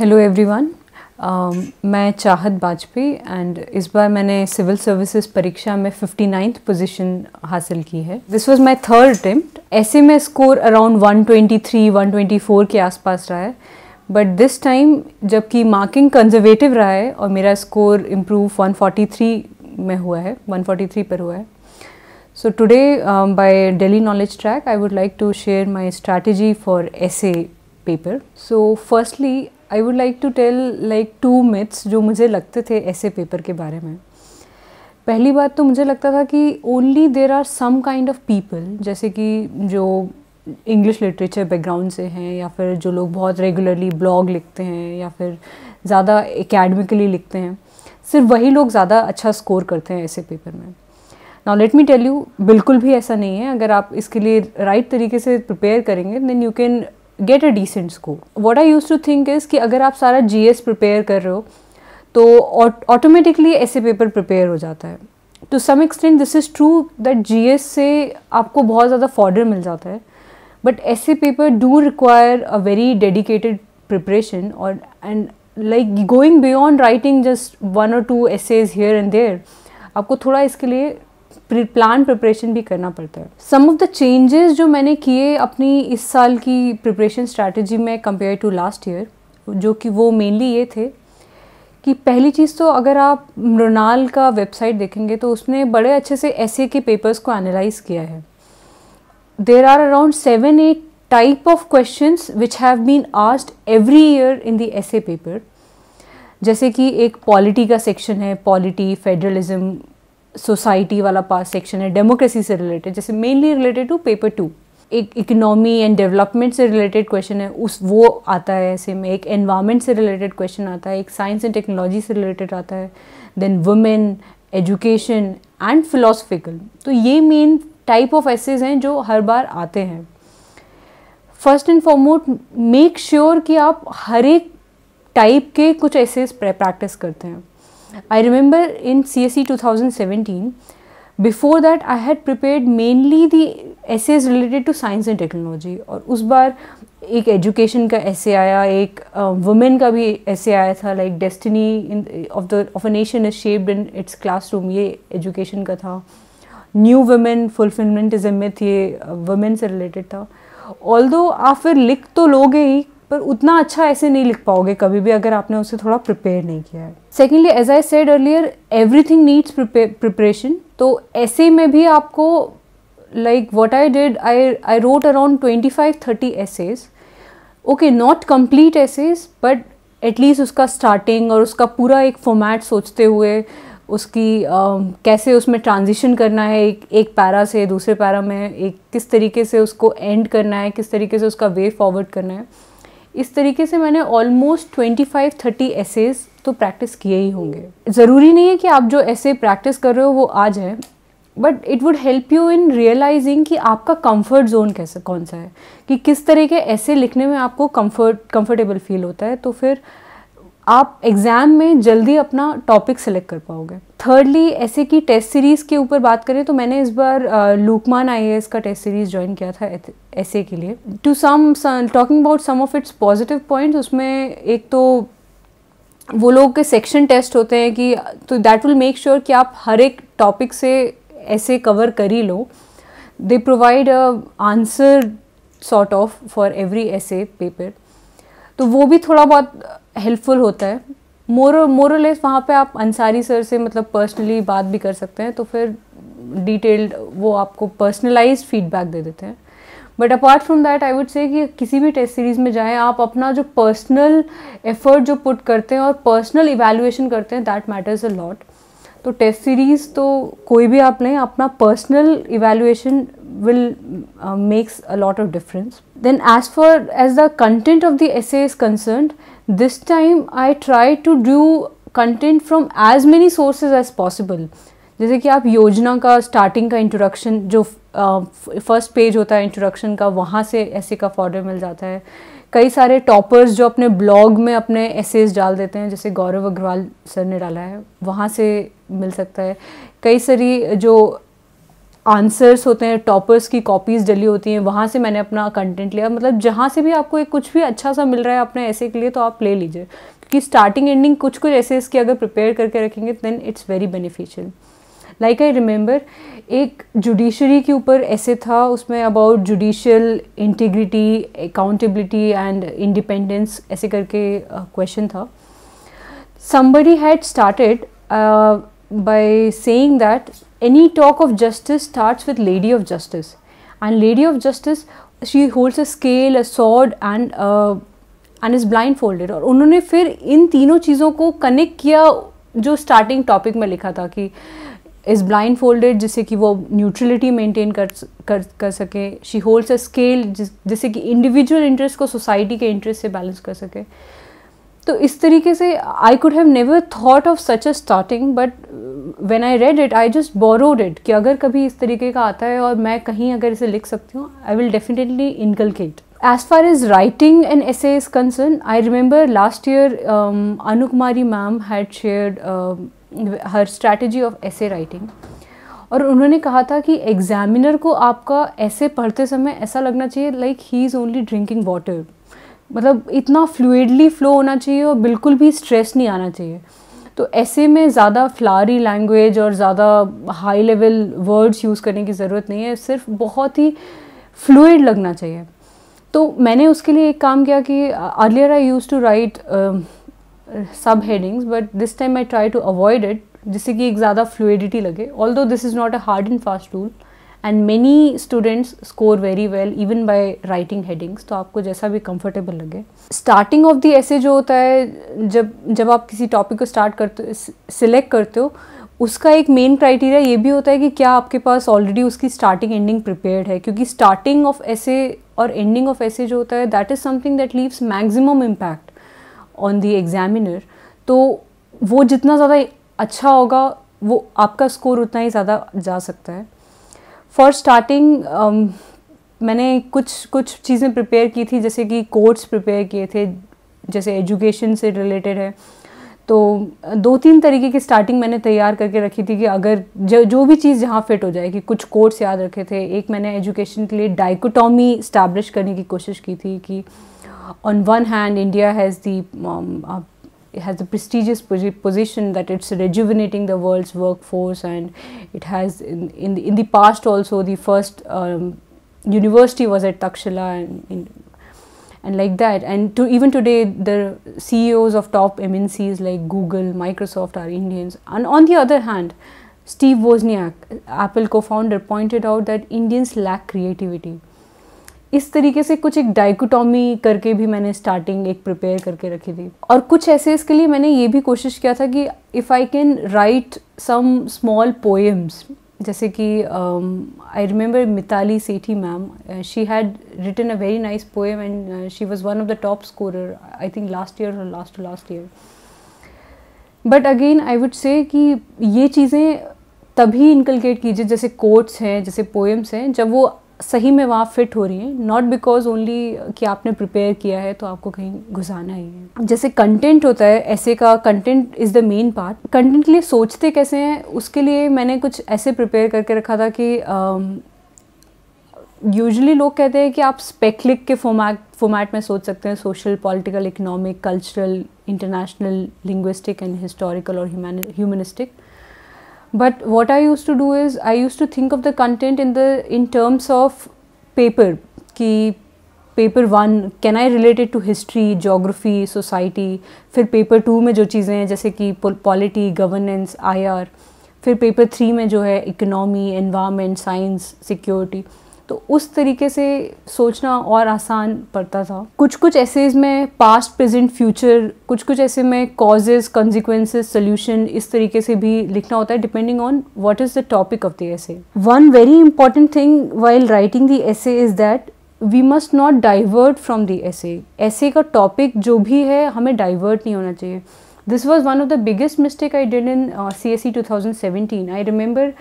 Hello everyone um, मैं चाहत Bajpayee and इस बार मैंने सिविल सर्विसेज परीक्षा में फिफ्टी नाइन्थ पोजिशन हासिल की है this was my third attempt ऐसे में स्कोर अराउंड 123 124 के आसपास रहा है बट दिस टाइम जबकि मार्किंग कंजर्वेटिव रहा है और मेरा स्कोर इम्प्रूव 143 में हुआ है 143 पर हुआ है so today by daily knowledge track I would like to share my strategy for essay paper so firstly I would like to tell like two myths जो मुझे लगते थे ऐसे पेपर के बारे में पहली बात तो मुझे लगता था कि only there are some kind of people जैसे कि जो इंग्लिश लिटरेचर बैकग्राउंड से हैं या फिर जो लोग बहुत रेगुलरली ब्लॉग लिखते हैं या फिर ज़्यादा एकेडमिकली लिखते हैं सिर्फ वही लोग ज़्यादा अच्छा स्कोर करते हैं ऐसे पेपर में now let me tell you बिल्कुल भी ऐसा नहीं है अगर आप इसके लिए राइट right तरीके से प्रिपेयर करेंगे then you can get a decent scope what I use to think is कि अगर आप सारा जी एस प्रिपेयर कर रहे हो तो ऑटोमेटिकली ऐसे पेपर प्रिपेयर हो जाता है to some extent this is true that G S से आपको बहुत ज़्यादा फॉर्डर मिल जाता है but essay paper do require a very dedicated preparation और and like going beyond writing just one और two essays here and there आपको थोड़ा इसके लिए प्लान प्रिपरेशन भी करना पड़ता है सम ऑफ द चेंजेस जो मैंने किए अपनी इस साल की प्रिपरेशन स्ट्रैटेजी में कंपेयर टू लास्ट ईयर जो कि वो मेनली ये थे कि पहली चीज़ तो अगर आप मृणाल का वेबसाइट देखेंगे तो उसने बड़े अच्छे से ऐसे के पेपर्स को एनालाइज किया है there are around seven eight type of question which have been asked every year in the essay paper जैसे कि एक पॉलिटी का सेक्शन है पॉलिटी फेडरलिज्म सोसाइटी वाला पास सेक्शन है डेमोक्रेसी से रिलेटेड जैसे mainly related to paper two एक इकोनॉमी एंड डेवलपमेंट से रिलेटेड क्वेश्चन है उस वो आता है ऐसे में एक एनवायरमेंट से रिलेटेड क्वेश्चन आता है एक साइंस एंड टेक्नोलॉजी से रिलेटेड आता है then women education and philosophical तो ये मेन टाइप ऑफ एसेज हैं जो हर बार आते हैं first and foremost make sure कि आप हर एक टाइप के कुछ एसेज प्रैक्टिस करते हैं I in C S E two thousand seventeen before that I had prepare mainly the essays related to science and technology और उस बार एक एजुकेशन का ऐसे आया एक वुमेन uh, का भी ऐसे आया था like destiny in of the of a nation is shaped in its class room ये एजुकेशन का था new women fulfilment is a ये वुमेन से रिलेटेड था ऑल दो आप फिर लिख तो लोगे ही पर उतना अच्छा ऐसे नहीं लिख पाओगे कभी भी अगर आपने उसे थोड़ा प्रिपेयर नहीं किया है secondly as I said earlier everything needs preparation तो ऐसे में भी आपको like what I did I I wrote around twenty five thirty essays okay not complete essays but at least उसका स्टार्टिंग और उसका पूरा एक फॉर्मेट सोचते हुए उसकी uh, कैसे उसमें ट्रांजिशन करना है एक एक पैरा से दूसरे पैरा में एक किस तरीके से उसको एंड करना है किस तरीके से उसका वे फॉरवर्ड करना है इस तरीके से मैंने ऑलमोस्ट 25-30 एसेज तो प्रैक्टिस किए ही होंगे ज़रूरी नहीं है कि आप जो ऐसे प्रैक्टिस कर रहे हो वो आ जाए but it would help you in realising कि आपका कंफर्ट जोन कैसे कौन सा है कि किस तरह के ऐसे लिखने में आपको कंफर्ट कंफर्टेबल फील होता है तो फिर आप एग्ज़ाम में जल्दी अपना टॉपिक सेलेक्ट कर पाओगे थर्डली ऐसे कि टेस्ट सीरीज़ के ऊपर बात करें तो मैंने इस बार लुकमान आई का टेस्ट सीरीज़ ज्वाइन किया था ऐसे के लिए to some talking about some of its positive points उसमें एक तो वो लोग के सेक्शन टेस्ट होते हैं कि तो दैट विल मेक श्योर कि आप हर एक टॉपिक से ऐसे कवर कर ही लो they provide answer sort of for every essay paper तो वो भी थोड़ा बहुत हेल्पफुल होता है मोर मोरलेस वहाँ पे आप अंसारी सर से मतलब पर्सनली बात भी कर सकते हैं तो फिर डिटेल्ड वो आपको पर्सनलाइज फीडबैक दे देते हैं but apart from that I would say कि किसी भी टेस्ट सीरीज़ में जाएं आप अपना जो पर्सनल एफर्ट जो पुट करते हैं और पर्सनल इवेलुएशन करते हैं दैट मैटर्स अ लॉट तो टेस्ट सीरीज़ तो कोई भी आप लें अपना personal evaluation will makes a lot of difference then as far as the content of the essay as concern this time I try to do content from as many sources as possible जैसे कि आप योजना का starting का introduction जो first page होता है introduction का वहाँ से ऐसे का फॉर्डर मिल जाता है कई सारे टॉपर्स जो अपने ब्लॉग में अपने एसेज डाल देते हैं जैसे गौरव अग्रवाल सर ने डाला है वहाँ से मिल सकता है कई सारी जो आंसर्स होते हैं टॉपर्स की कॉपीज़ डली होती हैं वहाँ से मैंने अपना कंटेंट लिया मतलब जहाँ से भी आपको एक कुछ भी अच्छा सा मिल रहा है अपने ऐसे के लिए तो आप ले लीजिए क्योंकि स्टार्टिंग एंडिंग कुछ कुछ ऐसे इसकी अगर प्रिपेयर करके रखेंगे then it's very beneficial like I remember एक जुडिशरी के ऊपर ऐसे था उसमें about judicial integrity accountability and independence ऐसे करके क्वेश्चन था somebody had started by saying that any talk of justice starts with lady of justice and lady of justice she holds a scale a sword and uh, and is blindfolded और उन्होंने फिर इन तीनों चीज़ों को connect किया जो starting topic में लिखा था कि इज़ ब्लाइंड फोल्डेड जिससे कि वो न्यूट्रलिटी मेंटेन कर कर कर सके शी होल्ड्स अ स्केल जिससे कि इंडिविजुअल इंटरेस्ट को सोसाइटी के इंटरेस्ट से बैलेंस कर सके तो इस तरीके से I could have never thought of such a starting but when I read it I just borrowed it कि अगर कभी इस तरीके का आता है और मैं कहीं अगर इसे लिख सकती हूँ I will definitely inculcate as far as writing and essay as concern I remember last year Anu Kumari ma'am had share her strategy of essay writing और उन्होंने कहा था कि एग्जामिनर को आपका ऐसे पढ़ते समय ऐसा लगना चाहिए like he is only drinking water मतलब इतना फ्लूडली फ्लो होना चाहिए और बिल्कुल भी स्ट्रेस नहीं आना चाहिए तो ऐसे में ज़्यादा फ्लारी लैंग्वेज और ज़्यादा हाई लेवल वर्ड्स यूज़ करने की ज़रूरत नहीं है सिर्फ बहुत ही फ्लूड लगना चाहिए तो मैंने उसके लिए एक काम किया कि earlier I use to write सब headings but this time I try to avoid it जिससे कि एक ज़्यादा फ्लूडिटी लगे although this is not a hard and fast tool and many students score very well even by writing headings तो आपको जैसा भी कंफर्टेबल लगे स्टार्टिंग ऑफ द ऐसे जो होता है जब जब आप किसी टॉपिक को स्टार्ट करते सिलेक्ट करते हो उसका एक मेन क्राइटेरिया ये भी होता है कि क्या आपके पास ऑलरेडी उसकी स्टार्टिंग एंडिंग प्रिपेयर्ड है क्योंकि स्टार्टिंग ऑफ ऐसे और एंडिंग ऑफ ऐसे जो होता है that is something that leaves maximum impact on the examiner तो वो जितना ज़्यादा अच्छा होगा वो आपका स्कोर उतना ही ज़्यादा जा सकता है फॉर स्टार्टिंग um, मैंने कुछ कुछ चीज़ें प्रिपेयर की थी जैसे कि कोर्स प्रिपेयर किए थे जैसे एजुकेशन से रिलेटेड है तो दो तीन तरीके की स्टार्टिंग मैंने तैयार करके रखी थी कि अगर जो जो भी चीज़ जहाँ फिट हो जाए कि कुछ कोर्स याद रखे थे एक मैंने एजुकेशन के लिए डाइकोटॉमी स्टैब्लिश करने की कोशिश की थी कि on one hand India has the it has a prestigious position that it's rejuvenating the world's workforce and it has in, in, the, in the past also the first um, university was at Takshila and, in, and like that and to even today the CEOs of top MNCs like Google, Microsoft are Indians and on the other hand Steve Wozniak, Apple co-founder pointed out that Indians lack creativity इस तरीके से कुछ एक dichotomy करके भी मैंने starting एक prepare करके रखी थी और कुछ ऐसे इसके लिए मैंने ये भी कोशिश किया था कि if I can write some small poems जैसे कि I remember Mitali Sethi ma'am she had written a very nice poem and she was one of the top scorer I think last year और last to last year but again I would say कि ये चीज़ें तभी inculcate कीजिए जैसे quotes हैं जैसे poems हैं जब वो सही में वहाँ फिट हो रही हैं नॉट बिकॉज ओनली कि आपने प्रिपेयर किया है तो आपको कहीं घुसाना ही है जैसे कंटेंट होता है ऐसे का content is the main part content के लिए सोचते कैसे हैं उसके लिए मैंने कुछ ऐसे प्रिपेयर करके रखा था कि यूजली um, लोग कहते हैं कि आप स्पेक्लिक के फॉर्मैट फॉर्मैट में सोच सकते हैं social political economic cultural international linguistic and historical और humanistic but what i used to do is i used to think of the content in the in terms of paper ki paper one can I related to history geography society फिर paper two में जो चीज़ें हैं जैसे कि polity governance आर फिर paper three में जो है इकनॉमी इन्वामेंट साइंस सिक्योरिटी तो उस तरीके से सोचना और आसान पड़ता था कुछ कुछ ऐसेज में पास्ट प्रेजेंट फ्यूचर कुछ कुछ ऐसे में कॉजेज कॉन्सिक्वेंसेज सोल्यूशन इस तरीके से भी लिखना होता है depending on what is the topic of the essay one very important thing while writing the essay is that we must not divert from the essay essay का टॉपिक जो भी है हमें डाइवर्ट नहीं होना चाहिए this was one of the biggest mistake I did in C S E two thousand seventeen I remember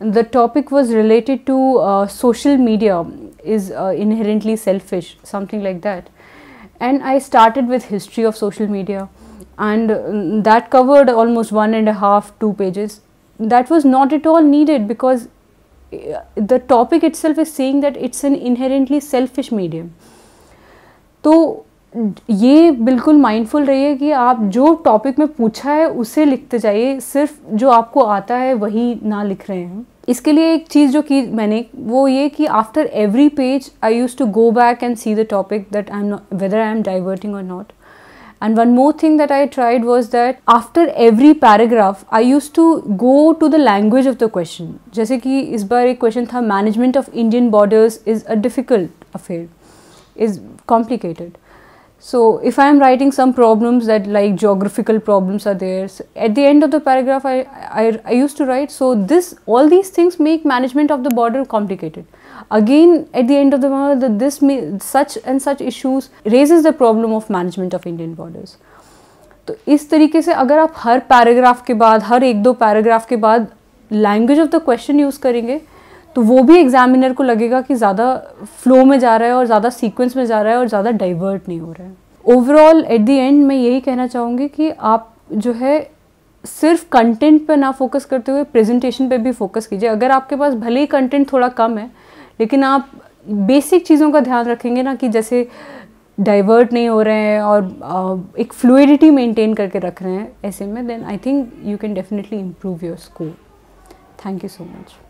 the topic was related to uh, social media is uh, inherently selfish something like that and i started with history of social media and mm, that covered almost one and a half two pages that was not at all needed because uh, the topic itself is saying that it's an inherently selfish medium so ये बिल्कुल mindful रहिए कि आप जो topic में पूछा है उसे लिखते जाइए सिर्फ जो आपको आता है वही ना लिख रहे हैं इसके लिए एक चीज़ जो की मैंने वो ये कि after every page I use to go back and see the topic that I am whether I am diverting और not and one more thing that i tried was that after every paragraph i used to go to the language of the question jaise ki is bar ek question tha management of indian borders is a difficult affair is complicated So, if I am writing some problems that like geographical problems are there, so at the end of the paragraph I, I, I, used to write, so this all these things make management of the border complicated. Again at the end of the border, this may, such and such issues raises the problem of management of Indian borders. तो इस तरीके से अगर आप हर paragraph के बाद हर एक दो पैराग्राफ के बाद language of the question use करेंगे तो वो भी एग्जामिनर को लगेगा कि ज़्यादा फ्लो में जा रहा है और ज़्यादा सीक्वेंस में जा रहा है और ज़्यादा डाइवर्ट नहीं हो रहा है ओवरऑल एट दी एंड मैं यही कहना चाहूँगी कि आप जो है सिर्फ कंटेंट पर ना फोकस करते हुए प्रेजेंटेशन पर भी फोकस कीजिए अगर आपके पास भले ही कंटेंट थोड़ा कम है लेकिन आप बेसिक चीज़ों का ध्यान रखेंगे ना कि जैसे डाइवर्ट नहीं हो रहे हैं और एक फ्लूडिटी मेंटेन करके रख रहे हैं ऐसे में then I think you can definitely improve your score thank you so much